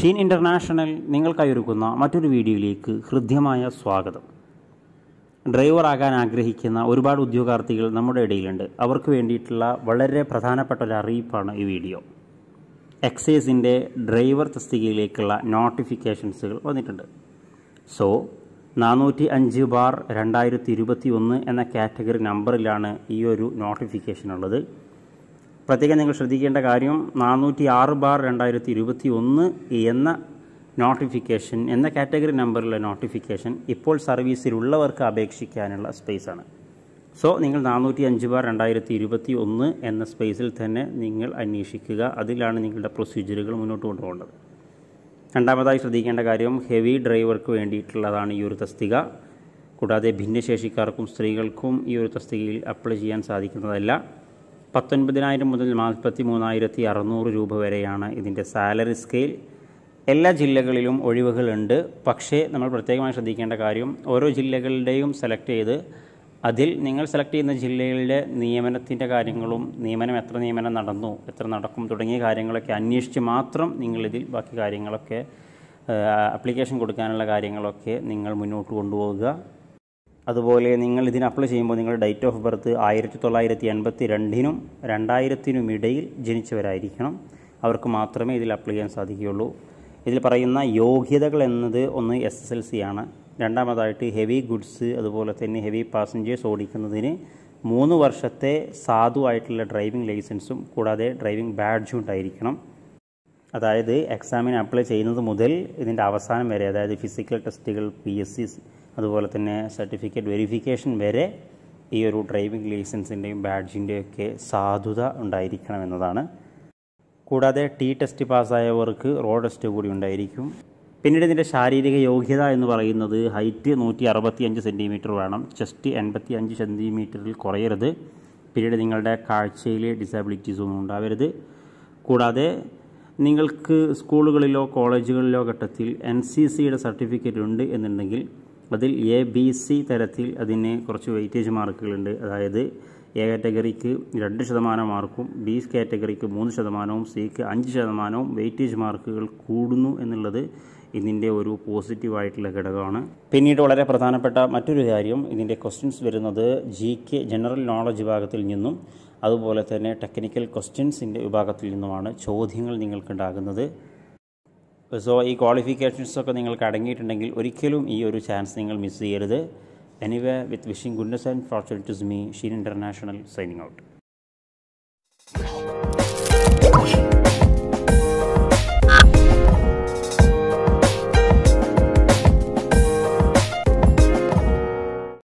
Sheen international ഒരുക്കുന്ന മറ്റൊരു വീഡിയോയിലേക്ക് ഹൃദ്യമായ സ്വാഗതം ഡ്രൈവറാകാൻ ആഗ്രഹിക്കുന്ന ഒരുപാട് ഉദ്യോഗാർത്ഥികൾ നമ്മുടെ ഇടയിലുണ്ട് അവർക്ക് വേണ്ടിയിട്ടുള്ള വളരെ പ്രധാനപ്പെട്ട ഒരു അറിയിപ്പാണ് ഈ വീഡിയോ എക്സൈസിൻ്റെ ഡ്രൈവർ തസ്തികയിലേക്കുള്ള നോട്ടിഫിക്കേഷൻസുകൾ വന്നിട്ടുണ്ട് സോ നാനൂറ്റി അഞ്ച് ബാർ രണ്ടായിരത്തി ഇരുപത്തി ഒന്ന് എന്ന കാറ്റഗറി നമ്പറിലാണ് ഈ ഒരു നോട്ടിഫിക്കേഷൻ ഉള്ളത് പ്രത്യേകം നിങ്ങൾ ശ്രദ്ധിക്കേണ്ട കാര്യം നാനൂറ്റി ആറ് ബാർ രണ്ടായിരത്തി ഇരുപത്തി ഒന്ന് എന്ന നോട്ടിഫിക്കേഷൻ എന്ന കാറ്റഗറി നമ്പറിലെ നോട്ടിഫിക്കേഷൻ ഇപ്പോൾ സർവീസിലുള്ളവർക്ക് അപേക്ഷിക്കാനുള്ള സ്പേസാണ് സോ നിങ്ങൾ നാനൂറ്റി അഞ്ച് ബാർ രണ്ടായിരത്തി ഇരുപത്തി ഒന്ന് എന്ന സ്പേസിൽ തന്നെ നിങ്ങൾ അന്വേഷിക്കുക അതിലാണ് നിങ്ങളുടെ പ്രൊസീജിയറുകൾ മുന്നോട്ട് കൊണ്ടുപോകേണ്ടത് രണ്ടാമതായി ശ്രദ്ധിക്കേണ്ട കാര്യം ഹെവി ഡ്രൈവർക്ക് വേണ്ടിയിട്ടുള്ളതാണ് ഈ ഒരു തസ്തിക കൂടാതെ ഭിന്നശേഷിക്കാർക്കും സ്ത്രീകൾക്കും ഈ ഒരു തസ്തികയിൽ അപ്ലൈ ചെയ്യാൻ സാധിക്കുന്നതല്ല പത്തൊൻപതിനായിരം മുതൽ നാൽപ്പത്തി മൂന്നായിരത്തി അറുന്നൂറ് രൂപ വരെയാണ് ഇതിൻ്റെ സാലറി സ്കെയിൽ എല്ലാ ജില്ലകളിലും ഒഴിവുകളുണ്ട് പക്ഷേ നമ്മൾ പ്രത്യേകമായി ശ്രദ്ധിക്കേണ്ട കാര്യം ഓരോ ജില്ലകളുടെയും സെലക്ട് ചെയ്ത് അതിൽ നിങ്ങൾ സെലക്ട് ചെയ്യുന്ന ജില്ലകളിലെ നിയമനത്തിൻ്റെ കാര്യങ്ങളും നിയമനം എത്ര നിയമനം നടന്നു എത്ര നടക്കും തുടങ്ങിയ കാര്യങ്ങളൊക്കെ അന്വേഷിച്ച് മാത്രം നിങ്ങളിതിൽ ബാക്കി കാര്യങ്ങളൊക്കെ അപ്ലിക്കേഷൻ കൊടുക്കാനുള്ള കാര്യങ്ങളൊക്കെ നിങ്ങൾ മുന്നോട്ട് കൊണ്ടുപോകുക അതുപോലെ നിങ്ങൾ ഇതിന് അപ്ലൈ ചെയ്യുമ്പോൾ നിങ്ങളുടെ ഡേറ്റ് ഓഫ് ബർത്ത് ആയിരത്തി തൊള്ളായിരത്തി എൺപത്തി രണ്ടിനും രണ്ടായിരത്തിനും ഇടയിൽ ജനിച്ചവരായിരിക്കണം അവർക്ക് മാത്രമേ ഇതിൽ അപ്ലൈ ചെയ്യാൻ സാധിക്കുകയുള്ളൂ ഇതിൽ പറയുന്ന യോഗ്യതകൾ എന്നത് ഒന്ന് എസ് എസ് എൽ സി ആണ് രണ്ടാമതായിട്ട് ഹെവി ഗുഡ്സ് അതുപോലെ തന്നെ ഹെവി പാസഞ്ചേഴ്സ് ഓടിക്കുന്നതിന് മൂന്ന് വർഷത്തെ സാധുവായിട്ടുള്ള ഡ്രൈവിംഗ് ലൈസൻസും കൂടാതെ ഡ്രൈവിംഗ് ബാഡ്ജും ഉണ്ടായിരിക്കണം അതായത് എക്സാമിന് അപ്ലൈ ചെയ്യുന്നത് മുതൽ ഇതിൻ്റെ അവസാനം വരെ അതായത് ഫിസിക്കൽ ടെസ്റ്റുകൾ പി എസ് സി അതുപോലെ തന്നെ സർട്ടിഫിക്കറ്റ് വെരിഫിക്കേഷൻ വരെ ഈ ഒരു ഡ്രൈവിംഗ് ലൈസൻസിൻ്റെയും ബാഡ്ജിൻ്റെയൊക്കെ സാധുത ഉണ്ടായിരിക്കണം എന്നതാണ് കൂടാതെ ടി ടെസ്റ്റ് പാസ്സായവർക്ക് റോഡ് ടെസ്റ്റ് കൂടി ഉണ്ടായിരിക്കും പിന്നീട് ഇതിൻ്റെ ശാരീരിക യോഗ്യത എന്ന് പറയുന്നത് ഹൈറ്റ് നൂറ്റി അറുപത്തി അഞ്ച് സെൻറ്റിമീറ്റർ വേണം ചെസ്റ്റ് എൺപത്തി അഞ്ച് സെൻറ്റിമീറ്ററിൽ കുറയരുത് പിന്നീട് നിങ്ങളുടെ കാഴ്ചയിൽ ഡിസബിലിറ്റീസ് ഒന്നും ഉണ്ടാവരുത് കൂടാതെ നിങ്ങൾക്ക് സ്കൂളുകളിലോ കോളേജുകളിലോ ഘട്ടത്തിൽ എൻ സി സിയുടെ സർട്ടിഫിക്കറ്റ് ഉണ്ട് എന്നുണ്ടെങ്കിൽ അതിൽ എ ബി സി തരത്തിൽ അതിന് കുറച്ച് വെയിറ്റേജ് മാർക്കുകളുണ്ട് അതായത് എ കാറ്റഗറിക്ക് രണ്ട് ശതമാനം മാർക്കും ബി കാറ്റഗറിക്ക് മൂന്ന് ശതമാനവും സിക്ക് അഞ്ച് ശതമാനവും വെയിറ്റേജ് മാർക്കുകൾ കൂടുന്നു എന്നുള്ളത് ഇതിൻ്റെ ഒരു പോസിറ്റീവായിട്ടുള്ള ഘടകമാണ് പിന്നീട് വളരെ പ്രധാനപ്പെട്ട മറ്റൊരു കാര്യം ഇതിൻ്റെ ക്വസ്റ്റ്യൻസ് വരുന്നത് ജി കെ ജനറൽ നോളജ് വിഭാഗത്തിൽ നിന്നും അതുപോലെ തന്നെ ടെക്നിക്കൽ ക്വസ്റ്റ്യൻസിൻ്റെ വിഭാഗത്തിൽ നിന്നുമാണ് ചോദ്യങ്ങൾ നിങ്ങൾക്കുണ്ടാകുന്നത് സോ ഈ ക്വാളിഫിക്കേഷൻസൊക്കെ നിങ്ങൾക്ക് അടങ്ങിയിട്ടുണ്ടെങ്കിൽ ഒരിക്കലും ഈ ഒരു ചാൻസ് നിങ്ങൾ മിസ് ചെയ്യരുത് anyway with wishing goodness and fortunities me Sheen International signing out